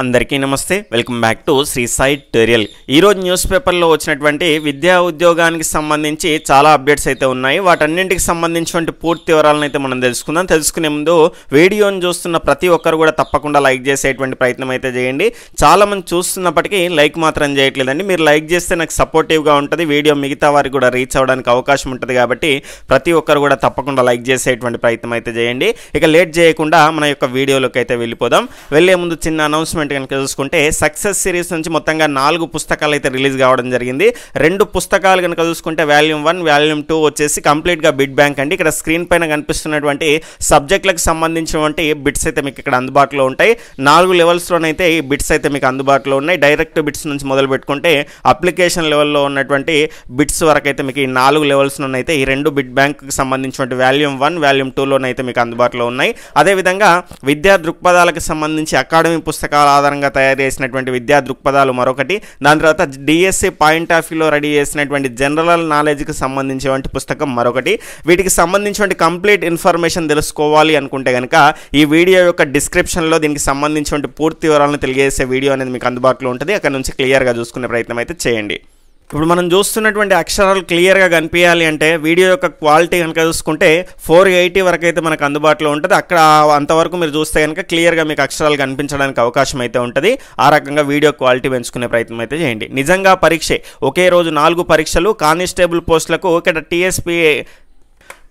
అందరికీ నమస్తే welcome back to Shri Sai టెరియల్ ఈరోజు న్యూస్ పేపర్లో వచ్చినటువంటి విద్యా ఉద్యోగానికి సంబంధించి చాలా అప్డేట్స్ అయితే ఉన్నాయి వాటన్నింటికి సంబంధించినటువంటి పూర్తి వివరాలను అయితే మనం తెలుసుకుందాం తెలుసుకునే ముందు వీడియోని చూస్తున్న ప్రతి ఒక్కరు కూడా తప్పకుండా లైక్ చేసేటువంటి ప్రయత్నం అయితే చేయండి చాలామంది చూస్తున్నప్పటికీ లైక్ మాత్రం చేయట్లేదండి మీరు లైక్ చేస్తే నాకు సపోర్టివ్గా ఉంటుంది వీడియో మిగతా వారికి కూడా రీచ్ అవ్వడానికి అవకాశం ఉంటుంది కాబట్టి ప్రతి ఒక్కరు కూడా తప్పకుండా లైక్ చేసేటువంటి ప్రయత్నం అయితే చేయండి ఇక లేట్ చేయకుండా మన యొక్క వీడియోలోకి అయితే వెళ్ళిపోదాం వెళ్ళే ముందు చిన్న అనౌన్స్మెంట్ అడ్వర్టైజ్మెంట్ కనుక చూసుకుంటే సక్సెస్ సిరీస్ నుంచి మొత్తంగా నాలుగు పుస్తకాలు అయితే రిలీజ్ కావడం జరిగింది రెండు పుస్తకాలు కనుక చూసుకుంటే వాల్యూమ్ వన్ వాల్యూమ్ టూ వచ్చేసి కంప్లీట్గా బిడ్ బ్యాంక్ అండి ఇక్కడ స్క్రీన్ పైన కనిపిస్తున్నటువంటి సబ్జెక్టులకు సంబంధించినటువంటి బిట్స్ అయితే మీకు ఇక్కడ అందుబాటులో ఉంటాయి నాలుగు లెవెల్స్లోనైతే ఈ బిట్స్ అయితే మీకు అందుబాటులో ఉన్నాయి డైరెక్ట్ బిట్స్ నుంచి మొదలు పెట్టుకుంటే అప్లికేషన్ లెవెల్లో ఉన్నటువంటి బిట్స్ వరకు అయితే మీకు ఈ నాలుగు లెవెల్స్లోనైతే ఈ రెండు బిడ్ బ్యాంక్కి సంబంధించినటువంటి వాల్యూమ్ వన్ వాల్యూమ్ టూలోనైతే మీకు అందుబాటులో ఉన్నాయి అదేవిధంగా విద్యా దృక్పథాలకు సంబంధించి అకాడమీ పుస్తకాల ఆధారంగా తయారు చేసినటువంటి విద్యా దృక్పథాలు మరొకటి దాని తర్వాత డిఎస్సి పాయింట్ ఆఫ్ వ్యూలో రెడీ చేసినటువంటి జనరల్ నాలెడ్జ్కి సంబంధించినటువంటి పుస్తకం మరొకటి వీటికి సంబంధించినటువంటి కంప్లీట్ ఇన్ఫర్మేషన్ తెలుసుకోవాలి అనుకుంటే కనుక ఈ వీడియో యొక్క డిస్క్రిప్షన్లో దీనికి సంబంధించినటువంటి పూర్తి వివరాలను తెలియజేసే వీడియో అనేది మీకు అందుబాటులో ఉంటుంది అక్కడ నుంచి క్లియర్గా చూసుకునే ప్రయత్నం అయితే చేయండి ఇప్పుడు మనం చూస్తున్నటువంటి అక్షరాలు క్లియర్గా కనిపించాలి అంటే వీడియో యొక్క క్వాలిటీ కనుక చూసుకుంటే ఫోర్ ఎయిటీ వరకు అయితే మనకు అందుబాటులో ఉంటుంది అక్కడ అంతవరకు మీరు చూస్తే కనుక క్లియర్గా మీకు అక్షరాలు కనిపించడానికి అవకాశం అయితే ఉంటుంది ఆ రకంగా వీడియో క్వాలిటీ పెంచుకునే ప్రయత్నం అయితే చేయండి నిజంగా పరీక్షే ఒకే రోజు నాలుగు పరీక్షలు కానిస్టేబుల్ పోస్టులకు ఇక్కడ టీఎస్పీ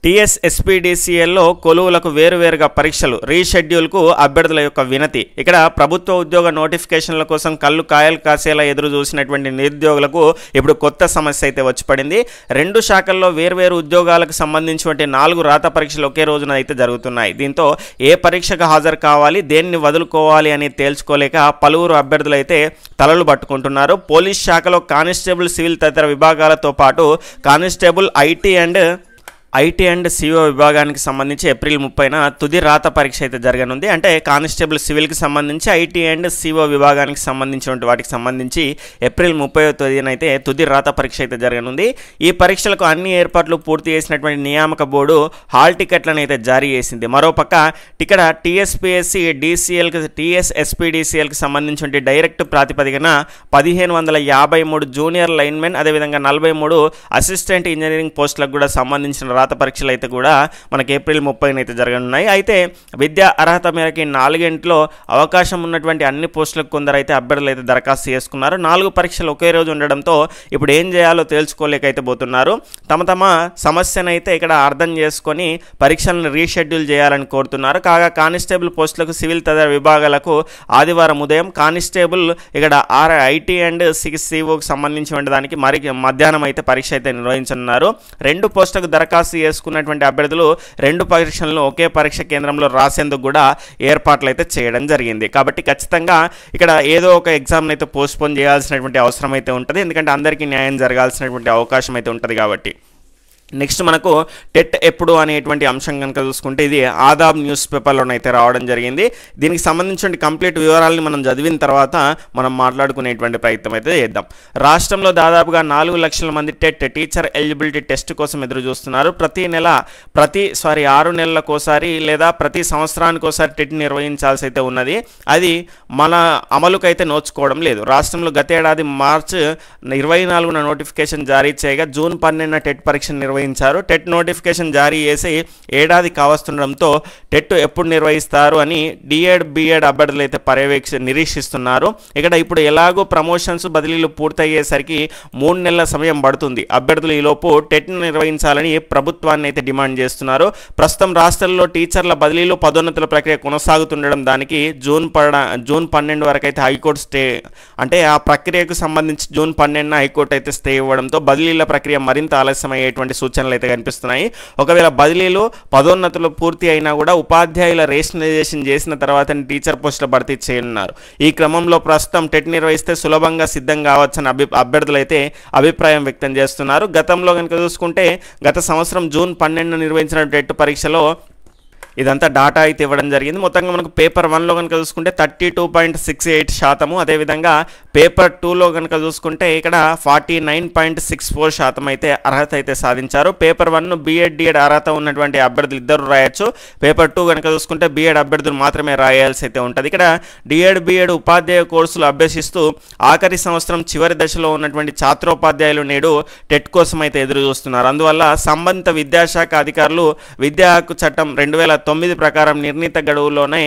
టీఎస్ఎస్పీడీసీఎల్లో కొలువులకు వేరువేరుగా పరీక్షలు రీషెడ్యూల్కు అభ్యర్థుల యొక్క వినతి ఇక్కడ ప్రభుత్వ ఉద్యోగ నోటిఫికేషన్ల కోసం కళ్ళు కాయలు కాసేలా ఎదురు చూసినటువంటి నిరుద్యోగులకు ఇప్పుడు కొత్త సమస్య అయితే వచ్చి పడింది రెండు శాఖల్లో వేర్వేరు ఉద్యోగాలకు సంబంధించినటువంటి నాలుగు రాత పరీక్షలు ఒకే రోజున అయితే జరుగుతున్నాయి దీంతో ఏ పరీక్షకు హాజరు కావాలి దేన్ని వదులుకోవాలి అని తేల్చుకోలేక పలువురు అభ్యర్థులు అయితే తలలు పట్టుకుంటున్నారు పోలీస్ శాఖలో కానిస్టేబుల్ సివిల్ తదితర విభాగాలతో పాటు constable IT and IT and CO విభాగానికి సంబంధించి ఏప్రిల్ ముప్పైన తుది రాత పరీక్ష అయితే జరగనుంది అంటే కానిస్టేబుల్ సివిల్కి సంబంధించి ఐటీ అండ్ సిఓ విభాగానికి సంబంధించినటువంటి వాటికి సంబంధించి ఏప్రిల్ ముప్పై తేదీన అయితే తుది రాత పరీక్ష అయితే జరగనుంది ఈ పరీక్షలకు అన్ని ఏర్పాట్లు పూర్తి చేసినటువంటి నియామక బోర్డు హాల్ టికెట్లను అయితే జారీ చేసింది మరోపక్క ఇక్కడ టీఎస్పీఎస్సి డిసిఎల్కి టీఎస్ఎస్పీడిసిఎల్కి సంబంధించి డైరెక్ట్ ప్రాతిపదికన పదిహేను వందల యాభై మూడు జూనియర్ లైన్మెన్ అదేవిధంగా నలభై మూడు అసిస్టెంట్ ఇంజనీరింగ్ పోస్టులకు కూడా సంబంధించిన వ్రాత పరీక్షలు అయితే కూడా మనకి ఏప్రిల్ ముప్పై అయితే జరగనున్నాయి అయితే విద్యా అర్హత మేరకి నాలుగింట్లో అవకాశం ఉన్నటువంటి అన్ని పోస్టులకు కొందరు అయితే అభ్యర్థులు అయితే దరఖాస్తు చేసుకున్నారు నాలుగు పరీక్షలు ఒకే రోజు ఉండడంతో ఇప్పుడు ఏం చేయాలో తేల్చుకోలేకైతే పోతున్నారు తమ తమ సమస్యనైతే ఇక్కడ అర్థం చేసుకొని పరీక్షలను రీషెడ్యూల్ చేయాలని కోరుతున్నారు కాగా కానిస్టేబుల్ పోస్టులకు సివిల్ తదితర విభాగాలకు ఆదివారం ఉదయం కానిస్టేబుల్ ఇక్కడ ఆర్ ఐటీ అండ్ సిక్స్ సిఓకి సంబంధించిన దానికి మరి మధ్యాహ్నం అయితే పరీక్ష అయితే నిర్వహించనున్నారు రెండు పోస్టులకు దరఖాస్తు దరఖాస్తు చేసుకున్నటువంటి అభ్యర్థులు రెండు పరీక్షలను ఒకే పరీక్ష కేంద్రంలో రాసేందుకు కూడా ఏర్పాట్లు అయితే చేయడం జరిగింది కాబట్టి ఖచ్చితంగా ఇక్కడ ఏదో ఒక ఎగ్జామ్ని అయితే పోస్ట్పోన్ చేయాల్సినటువంటి అవసరం అయితే ఉంటుంది ఎందుకంటే అందరికీ న్యాయం జరగాల్సినటువంటి అవకాశం అయితే ఉంటుంది కాబట్టి నెక్స్ట్ మనకు టెట్ ఎప్పుడు అనేటువంటి అంశం కనుక చూసుకుంటే ఇది ఆదాబ్ న్యూస్ పేపర్లోనైతే రావడం జరిగింది దీనికి సంబంధించిన కంప్లీట్ వివరాలని మనం చదివిన తర్వాత మనం మాట్లాడుకునేటువంటి ప్రయత్నం అయితే చేద్దాం రాష్ట్రంలో దాదాపుగా నాలుగు లక్షల మంది టెట్ టీచర్ ఎలిజిబిలిటీ టెస్ట్ కోసం ఎదురు చూస్తున్నారు ప్రతి నెల ప్రతి సారీ ఆరు నెలలకోసారి లేదా ప్రతి సంవత్సరానికి ఒకసారి టెట్ నిర్వహించాల్సి అయితే ఉన్నది అది మన అమలుకైతే నోచుకోవడం లేదు రాష్ట్రంలో గతేడాది మార్చి ఇరవై నాలుగున నోటిఫికేషన్ జారీ చేయగా జూన్ పన్నెండున టెట్ పరీక్ష నిర్వహించారు నిర్వహించారు టెట్ నోటిఫికేషన్ జారీ చేసి ఏడాది కావస్తుండడంతో టెట్ ఎప్పుడు నిర్వహిస్తారు అని డిఎడ్ బిఎడ్ అభ్యర్థులు అయితే పర్యవేక్ష నిరీక్షిస్తున్నారు ఇక్కడ ఇప్పుడు ఎలాగో ప్రమోషన్స్ బదిలీలు పూర్తయ్యేసరికి మూడు నెలల సమయం పడుతుంది అభ్యర్థులు ఈలోపు టెట్ నిర్వహించాలని ప్రభుత్వాన్ని అయితే డిమాండ్ చేస్తున్నారు ప్రస్తుతం రాష్ట్రంలో టీచర్ల బదిలీలు పదోన్నతుల ప్రక్రియ కొనసాగుతుండడం దానికి జూన్ పడ జూన్ పన్నెండు వరకు అయితే హైకోర్టు స్టే అంటే ఆ ప్రక్రియకు సంబంధించి జూన్ పన్నెండున హైకోర్టు అయితే స్టే ఇవ్వడంతో బదిలీల ప్రక్రియ మరింత ఆలస్యమయ్యేటువంటి సూచన సూచనలు అయితే కనిపిస్తున్నాయి ఒకవేళ బదిలీలు పదోన్నతులు పూర్తి అయినా కూడా ఉపాధ్యాయుల రేషనలైజేషన్ చేసిన తర్వాత టీచర్ పోస్టులు భర్తీ చేయనున్నారు ఈ క్రమంలో ప్రస్తుతం టెట్ నిర్వహిస్తే సులభంగా సిద్ధం కావచ్చని అభి అభ్యర్థులైతే అభిప్రాయం వ్యక్తం చేస్తున్నారు గతంలో కనుక చూసుకుంటే గత సంవత్సరం జూన్ పన్నెండు నిర్వహించిన టెట్ పరీక్షలో ఇదంతా డాటా అయితే ఇవ్వడం జరిగింది మొత్తంగా మనకు పేపర్ వన్లో కనుక చూసుకుంటే thirty two point six eight శాతము అదేవిధంగా పేపర్ టూలో కనుక చూసుకుంటే ఇక్కడ forty nine point six four శాతం అయితే అర్హత అయితే సాధించారు పేపర్ వన్ బీఎడ్ డిఎడ్ అర్హత ఉన్నటువంటి అభ్యర్థులు ఇద్దరు రాయొచ్చు పేపర్ టూ కనుక చూసుకుంటే బీఎడ్ అభ్యర్థులు మాత్రమే రాయాల్సి అయితే ఉంటుంది ఇక్కడ డిఎడ్ బీఎడ్ ఉపాధ్యాయ కోర్సులు అభ్యసిస్తూ ఆఖరి సంవత్సరం చివరి దశలో ఉన్నటువంటి ఛాత్రోపాధ్యాయులు నేడు టెట్ కోసం అయితే ఎదురు చూస్తున్నారు అందువల్ల సంబంధిత విద్యాశాఖ అధికారులు విద్యా హక్కు చట్టం రెండు వేల తొమ్మిది ప్రకారం నిర్ణీత గడువులోనే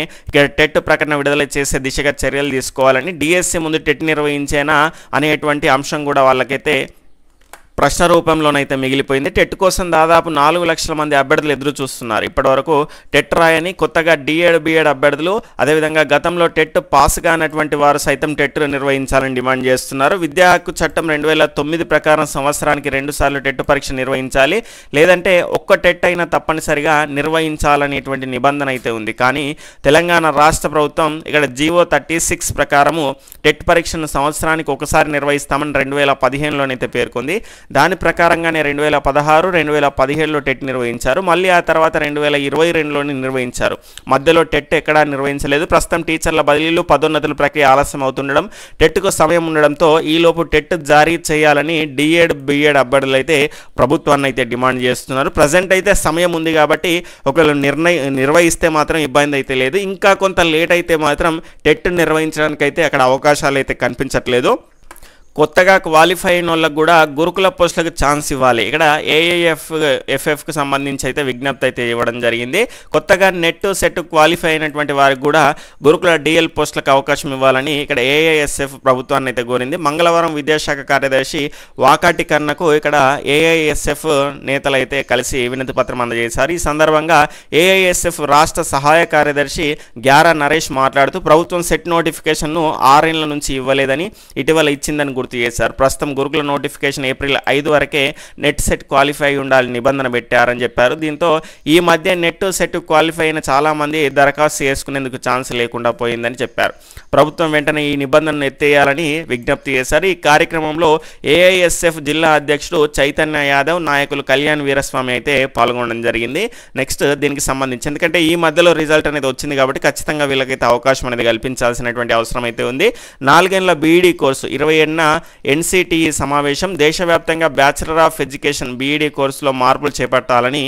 టెట్ ప్రకటన విడుదల చేసే దిశగా చర్యలు తీసుకోవాలని డిఎస్సి ముందు టెట్ నిర్వహించేనా అనేటువంటి అంశం కూడా వాళ్ళకైతే ప్రశ్న రూపంలోనైతే మిగిలిపోయింది టెట్ కోసం దాదాపు నాలుగు లక్షల మంది అభ్యర్థులు ఎదురు చూస్తున్నారు ఇప్పటివరకు టెట్ రాయని కొత్తగా డిఎడ్ బిఎడ్ అభ్యర్థులు అదేవిధంగా గతంలో టెట్ పాస్ కానటువంటి వారు సైతం టెట్ నిర్వహించాలని డిమాండ్ చేస్తున్నారు విద్యా హక్కు చట్టం రెండు వేల తొమ్మిది ప్రకారం సంవత్సరానికి రెండుసార్లు టెట్ పరీక్ష నిర్వహించాలి లేదంటే ఒక్క టెట్ అయినా తప్పనిసరిగా నిర్వహించాలనేటువంటి నిబంధన అయితే ఉంది కానీ తెలంగాణ రాష్ట్ర ప్రభుత్వం ఇక్కడ జీవో థర్టీ సిక్స్ ప్రకారము టెట్ పరీక్షను సంవత్సరానికి ఒకసారి నిర్వహిస్తామని రెండు వేల పదిహేనులోనైతే పేర్కొంది దాని ప్రకారంగానే రెండు వేల పదహారు రెండు వేల పదిహేడులో టెట్ నిర్వహించారు మళ్ళీ ఆ తర్వాత రెండు వేల ఇరవై రెండులోనే నిర్వహించారు మధ్యలో టెట్ ఎక్కడా నిర్వహించలేదు ప్రస్తుతం టీచర్ల బదిలీలు పదోన్నతుల ప్రక్రియ ఆలస్యం అవుతుండడం టెట్కు సమయం ఉండడంతో ఈలోపు టెట్ జారీ చేయాలని డిఎడ్ బిఎడ్ అభ్యర్థులు అయితే ప్రభుత్వాన్ని అయితే డిమాండ్ చేస్తున్నారు ప్రజెంట్ అయితే సమయం ఉంది కాబట్టి ఒకవేళ నిర్ణయ నిర్వహిస్తే మాత్రం ఇబ్బంది అయితే లేదు ఇంకా కొంత లేట్ అయితే మాత్రం టెట్ నిర్వహించడానికి అయితే అక్కడ అవకాశాలు అయితే కనిపించట్లేదు కొత్తగా క్వాలిఫై అయిన వాళ్ళకు కూడా గురుకుల పోస్టులకు ఛాన్స్ ఇవ్వాలి ఇక్కడ ఏఏఎఫ్ ఎఫ్ఎఫ్కి సంబంధించి అయితే విజ్ఞప్తి అయితే ఇవ్వడం జరిగింది కొత్తగా నెట్ సెట్ క్వాలిఫై అయినటువంటి వారికి కూడా గురుకుల డిఎల్ పోస్టులకు అవకాశం ఇవ్వాలని ఇక్కడ ఏఐఎస్ఎఫ్ ప్రభుత్వాన్ని అయితే కోరింది మంగళవారం విద్యాశాఖ కార్యదర్శి వాకాటి కన్నకు ఇక్కడ ఏఐఎస్ఎఫ్ నేతలు అయితే కలిసి వినతి పత్రం అందజేశారు ఈ సందర్భంగా ఏఐఎస్ఎఫ్ రాష్ట్ర సహాయ కార్యదర్శి గ్యారా నరేష్ మాట్లాడుతూ ప్రభుత్వం సెట్ నోటిఫికేషన్ను ఆరేళ్ల నుంచి ఇవ్వలేదని ఇటీవల ఇచ్చిందని పూర్తి చేశారు ప్రస్తుతం గురుకుల నోటిఫికేషన్ ఏప్రిల్ ఐదు వరకే నెట్ సెట్ క్వాలిఫై ఉండాలి నిబంధన పెట్టారని చెప్పారు దీంతో ఈ మధ్య నెట్ సెట్ క్వాలిఫై అయిన చాలామంది దరఖాస్తు చేసుకునేందుకు ఛాన్స్ లేకుండా పోయిందని చెప్పారు ప్రభుత్వం వెంటనే ఈ నిబంధనను ఎత్తేయాలని విజ్ఞప్తి చేశారు ఈ కార్యక్రమంలో ఏఐఎస్ఎఫ్ జిల్లా అధ్యక్షుడు చైతన్య యాదవ్ నాయకులు కళ్యాణ్ వీరస్వామి అయితే పాల్గొనడం జరిగింది నెక్స్ట్ దీనికి సంబంధించి ఎందుకంటే ఈ మధ్యలో రిజల్ట్ అనేది వచ్చింది కాబట్టి ఖచ్చితంగా వీళ్ళకైతే అవకాశం అనేది కల్పించాల్సినటువంటి అవసరం అయితే ఉంది నాలుగేళ్ల బీఈడీ కోర్సు ఇరవై ఏడున ఎన్సిటిఈ సమావేశం దేశవ్యాప్తంగా బ్యాచిలర్ ఆఫ్ ఎడ్యుకేషన్ బీఈడీ కోర్సులో మార్పులు చేపట్టాలని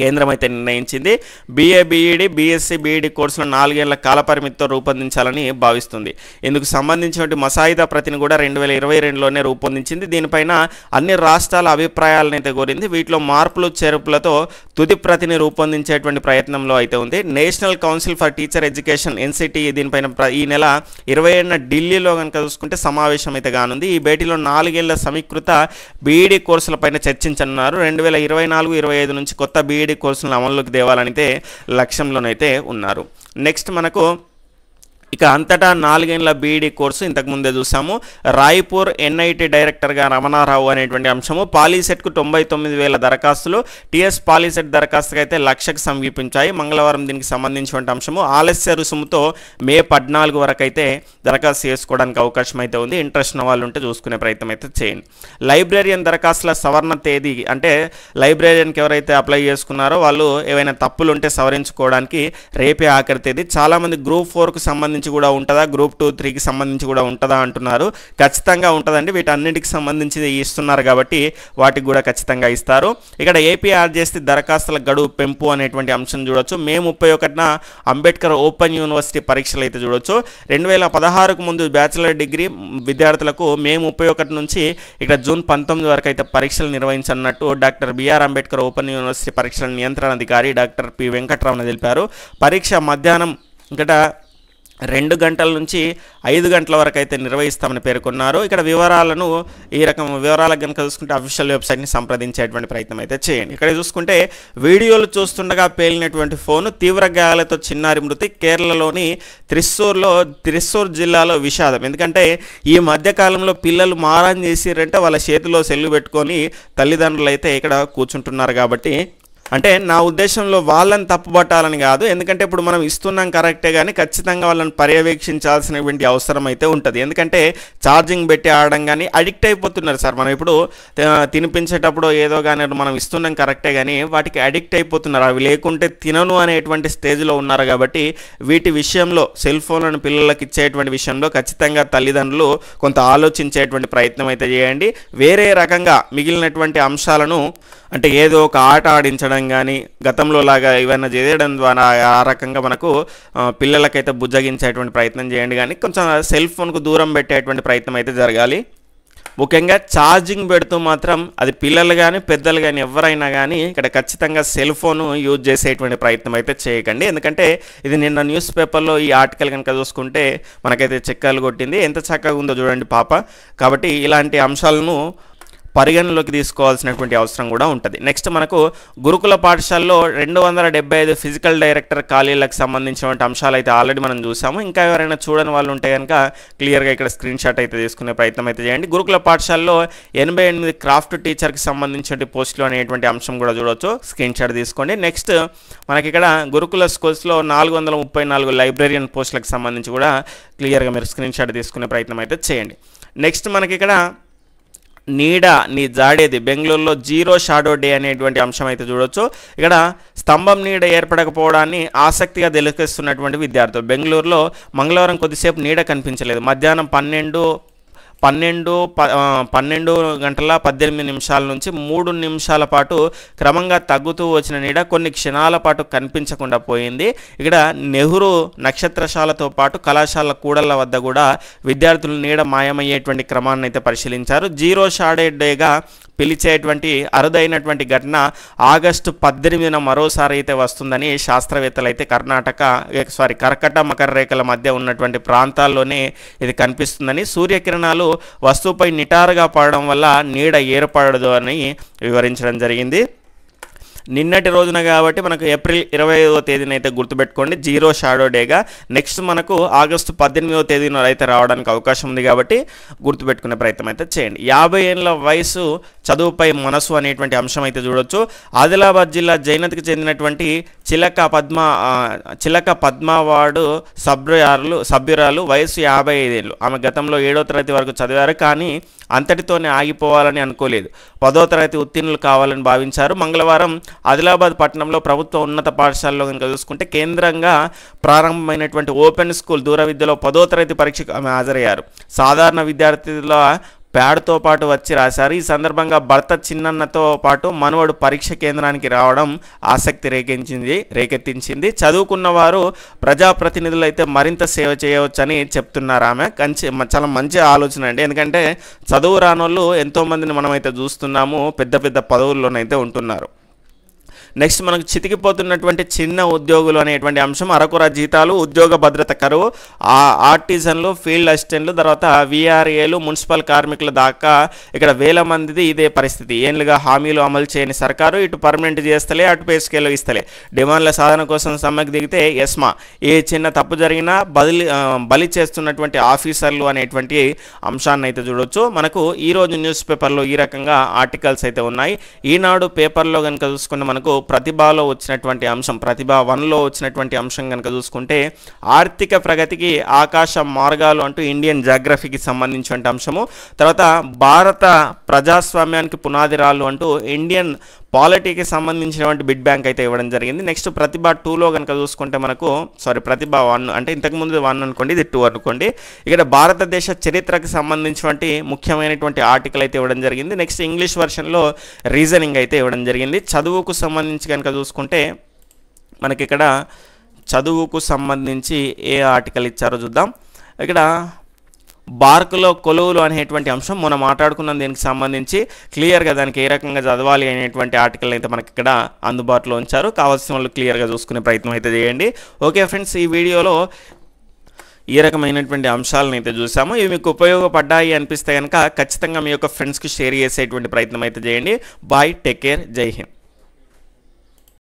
కేంద్రం అయితే నిర్ణయించింది BA BEd BSc BEd e e కోర్సులను నాలుగేళ్ల కాలపరిమితితో రూపొందించాలని భావిస్తుంది ఇందుకు సంబంధించిన మసాయిదా ప్రతిని కూడా రెండు వేల ఇరవై రెండులోనే రూపొందించింది దీనిపైన అన్ని రాష్ట్రాల అభిప్రాయాలను అయితే కోరింది వీటిలో మార్పులు చేర్పులతో తుది ప్రతిని రూపొందించేటువంటి ప్రయత్నంలో అయితే ఉంది National Council for Teacher Education NCT దీనిపైన ఈ నెల ఇరవై ఏడున ఢిల్లీలో కనుక చూసుకుంటే సమావేశం అయితే కానుంది ఈ భేటీలో నాలుగేళ్ల సమీకృత బీఈడి e కోర్సులపైన చర్చించనున్నారు రెండు వేల ఇరవై నాలుగు ఇరవై ఐదు నుంచి కొత్త బీఈడి బీఈడీ కోర్సులను అమల్లోకి తేవాలనైతే లక్ష్యంలోనైతే ఉన్నారు నెక్స్ట్ మనకు ఇక అంతటా నాలుగేళ్ల బీఈడి కోర్సు ఇంతకుముందే చూసాము రాయ్పూర్ ఎన్ఐటి డైరెక్టర్గా రమణారావు అనేటువంటి అంశము పాలీసెట్కు తొంభై తొమ్మిది వేల దరఖాస్తులు టీఎస్ పాలీసెట్ దరఖాస్తుకు అయితే లక్షకు సమీపించాయి మంగళవారం దీనికి సంబంధించినటువంటి అంశము ఆలస్య రుసుముతో మే పద్నాలుగు వరకు అయితే దరఖాస్తు చేసుకోవడానికి అవకాశం అయితే ఉంది ఇంట్రెస్ట్ ఉన్న వాళ్ళు ఉంటే చూసుకునే ప్రయత్నం అయితే చేయండి లైబ్రేరియన్ దరఖాస్తుల సవరణ తేదీ అంటే లైబ్రేరియన్కి ఎవరైతే అప్లై చేసుకున్నారో వాళ్ళు ఏవైనా తప్పులు ఉంటే సవరించుకోవడానికి రేపే ఆఖరి తేదీ చాలామంది గ్రూప్ ఫోర్కు సంబంధించి సంబంధించి కూడా ఉంటుందా గ్రూప్ టూ త్రీకి సంబంధించి కూడా ఉంటుందా అంటున్నారు ఖచ్చితంగా ఉంటుందండి వీటన్నిటికి సంబంధించి ఇస్తున్నారు కాబట్టి వాటికి కూడా ఖచ్చితంగా ఇస్తారు ఇక్కడ ఏపీఆర్జేసీ దరఖాస్తుల గడువు పెంపు అనేటువంటి అంశం చూడొచ్చు మే ముప్పై ఒకటిన అంబేద్కర్ ఓపెన్ యూనివర్సిటీ పరీక్షలు అయితే చూడొచ్చు రెండు వేల పదహారుకు ముందు బ్యాచిలర్ డిగ్రీ విద్యార్థులకు మే ముప్పై ఒకటి నుంచి ఇక్కడ జూన్ పంతొమ్మిది వరకు అయితే పరీక్షలు నిర్వహించనున్నట్టు doctor BR Ambedkar Open University పరీక్షల నియంత్రణ అధికారి డాక్టర్ పి వెంకటరమణ తెలిపారు పరీక్ష మధ్యాహ్నం ఇక్కడ రెండు గంటల నుంచి ఐదు గంటల వరకు అయితే నిర్వహిస్తామని పేర్కొన్నారు ఇక్కడ వివరాలను ఈ రకం వివరాలకు కనుక చూసుకుంటే అఫీషియల్ వెబ్సైట్ని సంప్రదించేటువంటి ప్రయత్నం అయితే చేయండి ఇక్కడ చూసుకుంటే వీడియోలు చూస్తుండగా పేలినటువంటి ఫోన్ తీవ్ర గాయాలతో చిన్నారి మృతి కేరళలోని త్రిస్సూర్లో త్రిస్సూర్ జిల్లాలో విషాదం ఎందుకంటే ఈ మధ్యకాలంలో పిల్లలు మారాన్ చేసిరంటే వాళ్ళ చేతిలో సెల్లు పెట్టుకొని తల్లిదండ్రులు అయితే ఇక్కడ కూర్చుంటున్నారు కాబట్టి అంటే నా ఉద్దేశంలో వాళ్ళని తప్పుబట్టాలని కాదు ఎందుకంటే ఇప్పుడు మనం ఇస్తున్నాం కరెక్టే కానీ ఖచ్చితంగా వాళ్ళని పర్యవేక్షించాల్సినటువంటి అవసరం అయితే ఉంటుంది ఎందుకంటే ఛార్జింగ్ పెట్టి ఆడడం కానీ అడిక్ట్ అయిపోతున్నారు సార్ మనం ఇప్పుడు తినిపించేటప్పుడు ఏదో కానీ మనం ఇస్తున్నాం కరెక్టే కానీ వాటికి అడిక్ట్ అయిపోతున్నారు అవి లేకుంటే తినను అనేటువంటి స్టేజ్లో ఉన్నారు కాబట్టి వీటి విషయంలో సెల్ ఫోన్లను పిల్లలకు ఇచ్చేటువంటి విషయంలో ఖచ్చితంగా తల్లిదండ్రులు కొంత ఆలోచించేటువంటి ప్రయత్నం అయితే చేయండి వేరే రకంగా మిగిలినటువంటి అంశాలను అంటే ఏదో ఒక ఆట ఆడించడం చేయడం కానీ గతంలో లాగా ఏవైనా చేయడం ద్వారా ఆ రకంగా మనకు పిల్లలకైతే బుజ్జగించేటువంటి ప్రయత్నం చేయండి కానీ కొంచెం సెల్ ఫోన్కు దూరం పెట్టేటువంటి ప్రయత్నం అయితే జరగాలి ముఖ్యంగా ఛార్జింగ్ పెడుతూ మాత్రం అది పిల్లలు కానీ పెద్దలు కానీ ఎవరైనా కానీ ఇక్కడ ఖచ్చితంగా సెల్ ఫోను యూజ్ చేసేటువంటి ప్రయత్నం అయితే చేయకండి ఎందుకంటే ఇది నిన్న న్యూస్ పేపర్లో ఈ ఆర్టికల్ కనుక చూసుకుంటే మనకైతే చెక్కలు కొట్టింది ఎంత చక్కగా ఉందో చూడండి పాప కాబట్టి ఇలాంటి అంశాలను పరిగణలోకి తీసుకోవాల్సినటువంటి అవసరం కూడా ఉంటుంది నెక్స్ట్ మనకు గురుకుల పాఠశాలలో రెండు వందల ఐదు ఫిజికల్ డైరెక్టర్ ఖాళీలకు సంబంధించినటువంటి అంశాలు అయితే ఆల్రెడీ మనం చూసాము ఇంకా ఎవరైనా చూడని వాళ్ళు ఉంటే కనుక క్లియర్గా ఇక్కడ స్క్రీన్ షాట్ అయితే తీసుకునే ప్రయత్నం అయితే చేయండి గురుకుల పాఠశాలలో ఎనభై ఎనిమిది క్రాఫ్ట్ టీచర్కి సంబంధించిన పోస్టులు అనేటువంటి అంశం కూడా చూడవచ్చు స్క్రీన్ షాట్ తీసుకోండి నెక్స్ట్ మనకి ఇక్కడ గురుకుల స్కూల్స్లో నాలుగు వందల ముప్పై నాలుగు పోస్టులకు సంబంధించి కూడా క్లియర్గా మీరు స్క్రీన్ షాట్ తీసుకునే ప్రయత్నం అయితే చేయండి నెక్స్ట్ మనకి ఇక్కడ నీడ నీ జాడేది బెంగళూరులో జీరో షాడో డే అనేటువంటి అంశం అయితే చూడొచ్చు ఇక్కడ స్తంభం నీడ ఏర్పడకపోవడాన్ని ఆసక్తిగా తెలిపిస్తున్నటువంటి విద్యార్థులు బెంగళూరులో మంగళవారం కొద్దిసేపు నీడ కనిపించలేదు మధ్యాహ్నం పన్నెండు పన్నెండు పన్నెండు గంటల పద్దెనిమిది నిమిషాల నుంచి మూడు నిమిషాల పాటు క్రమంగా తగ్గుతూ వచ్చిన నీడ కొన్ని క్షణాల పాటు కనిపించకుండా పోయింది ఇక్కడ నెహ్రూ నక్షత్రశాలతో పాటు కళాశాల కూడళ్ల వద్ద కూడా విద్యార్థులు నీడ మాయమయ్యేటువంటి క్రమాన్ని అయితే పరిశీలించారు జీరో షాడెడ్ డేగా పిలిచేటువంటి అరుదైనటువంటి ఘటన ఆగస్టు పద్దెనిమిదిన మరోసారి అయితే వస్తుందని శాస్త్రవేత్తలు అయితే కర్ణాటక సారీ కర్కట మకర రేఖల మధ్య ఉన్నటువంటి ప్రాంతాల్లోనే ఇది కనిపిస్తుందని సూర్యకిరణాలు వస్తువుపై నిటారుగా పడడం వల్ల నీడ ఏర్పడదు అని వివరించడం జరిగింది నిన్నటి రోజున కాబట్టి మనకు ఏప్రిల్ ఇరవై ఐదవ తేదీన అయితే గుర్తుపెట్టుకోండి జీరో షాడో డేగా నెక్స్ట్ మనకు ఆగస్టు పద్దెనిమిదవ తేదీన అయితే రావడానికి అవకాశం ఉంది కాబట్టి గుర్తుపెట్టుకునే ప్రయత్నం అయితే చేయండి యాభై ఏళ్ళ వయసు చదువుపై మనసు అనేటువంటి అంశం అయితే చూడొచ్చు ఆదిలాబాద్ జిల్లా జైనత్కి చెందినటువంటి చిలక పద్మ చిలక పద్మవాడు సభ్యురాలు సభ్యురాలు వయసు యాభై ఐదేళ్ళు ఆమె గతంలో ఏడో తరగతి వరకు చదివారు కానీ అంతటితోనే ఆగిపోవాలని అనుకోలేదు పదో తరగతి ఉత్తీర్ణులు కావాలని భావించారు మంగళవారం ఆదిలాబాద్ పట్టణంలో ప్రభుత్వ ఉన్నత పాఠశాలలో కనుక చూసుకుంటే కేంద్రంగా ప్రారంభమైనటువంటి ఓపెన్ స్కూల్ దూర విద్యలో పదో తరగతి పరీక్షకు ఆమె హాజరయ్యారు సాధారణ విద్యార్థుల ప్యాడ్తో పాటు వచ్చి రాశారు ఈ సందర్భంగా భర్త చిన్నన్నతో పాటు మనవడు పరీక్ష కేంద్రానికి రావడం ఆసక్తి రేకించింది రేకెత్తించింది చదువుకున్న వారు ప్రజాప్రతినిధులైతే మరింత సేవ చేయవచ్చని చెప్తున్నారు ఆమె కంచి చాలా మంచి ఆలోచన అండి ఎందుకంటే చదువు రానోళ్ళు ఎంతోమందిని మనమైతే చూస్తున్నాము పెద్ద పెద్ద పదవుల్లోనైతే ఉంటున్నారు నెక్స్ట్ మనకు చితికిపోతున్నటువంటి చిన్న ఉద్యోగులు అనేటువంటి అంశం అరకుర జీతాలు ఉద్యోగ భద్రత కరువు ఆర్టిజన్లు ఫీల్డ్ అసిస్టెంట్లు తర్వాత విఆర్ఏలు మున్సిపల్ కార్మికుల దాకా ఇక్కడ వేల మందిది ఇదే పరిస్థితి ఏళ్ళుగా హామీలు అమలు చేయని సర్కారు ఇటు పర్మనెంట్ చేస్తలే అటు పే ఇస్తలే డిమాండ్ల సాధన కోసం సమ్మెకు దిగితే ఎస్మా ఏ చిన్న తప్పు జరిగినా బదిలి బలి చేస్తున్నటువంటి ఆఫీసర్లు అనేటువంటి అంశాన్ని అయితే చూడొచ్చు మనకు ఈరోజు న్యూస్ పేపర్లో ఈ రకంగా ఆర్టికల్స్ అయితే ఉన్నాయి ఈనాడు పేపర్లో కనుక చూసుకుంటే మనకు ప్రతిభలో వచ్చినటువంటి అంశం ప్రతిభ వన్లో వచ్చినటువంటి అంశం కనుక చూసుకుంటే ఆర్థిక ప్రగతికి ఆకాశ మార్గాలు అంటూ ఇండియన్ జాగ్రఫీకి సంబంధించిన అంశము తర్వాత భారత ప్రజాస్వామ్యానికి పునాదిరాలు అంటూ ఇండియన్ పాలిటీకి సంబంధించినటువంటి బిడ్ బ్యాంక్ అయితే ఇవ్వడం జరిగింది నెక్స్ట్ ప్రతిభ టూలో కనుక చూసుకుంటే మనకు సారీ ప్రతిభ వన్ అంటే ఇంతకుముందు వన్ అనుకోండి ఇది టూ అనుకోండి ఇక్కడ భారతదేశ చరిత్రకు సంబంధించినటువంటి ముఖ్యమైనటువంటి ఆర్టికల్ అయితే ఇవ్వడం జరిగింది నెక్స్ట్ ఇంగ్లీష్ వర్షన్లో రీజనింగ్ అయితే ఇవ్వడం జరిగింది చదువుకు సంబంధించి కనుక చూసుకుంటే మనకి ఇక్కడ చదువుకు సంబంధించి ఏ ఆర్టికల్ ఇచ్చారో చూద్దాం ఇక్కడ బార్కులో కొలువులు అనేటువంటి అంశం మనం మాట్లాడుకున్న దీనికి సంబంధించి క్లియర్గా దానికి ఏ రకంగా చదవాలి అనేటువంటి ఆర్టికల్ అయితే మనకి ఇక్కడ అందుబాటులో ఉంచారు కావాల్సిన వాళ్ళు క్లియర్గా చూసుకునే ప్రయత్నం అయితే చేయండి ఓకే ఫ్రెండ్స్ ఈ వీడియోలో ఈ రకమైనటువంటి అంశాలను అయితే చూసాము ఇవి మీకు ఉపయోగపడ్డాయి అనిపిస్తే కనుక ఖచ్చితంగా మీ యొక్క ఫ్రెండ్స్కి షేర్ చేసేటువంటి ప్రయత్నం అయితే చేయండి బాయ్ టేక్ కేర్ జై హింద్